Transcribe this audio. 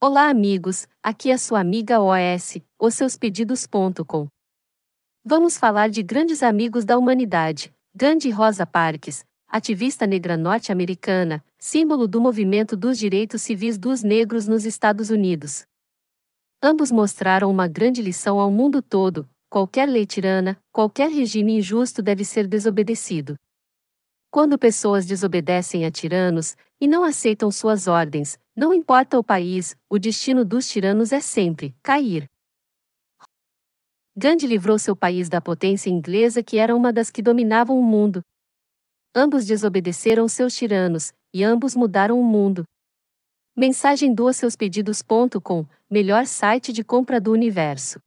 Olá amigos, aqui é sua amiga OS, os seus pedidos.com. Vamos falar de grandes amigos da humanidade, Gandhi Rosa Parks, ativista negra norte-americana, símbolo do movimento dos direitos civis dos negros nos Estados Unidos. Ambos mostraram uma grande lição ao mundo todo, qualquer lei tirana, qualquer regime injusto deve ser desobedecido. Quando pessoas desobedecem a tiranos e não aceitam suas ordens, não importa o país, o destino dos tiranos é sempre cair. Gandhi livrou seu país da potência inglesa que era uma das que dominavam o mundo. Ambos desobedeceram seus tiranos, e ambos mudaram o mundo. Mensagem doa seus pedidos.com, melhor site de compra do universo.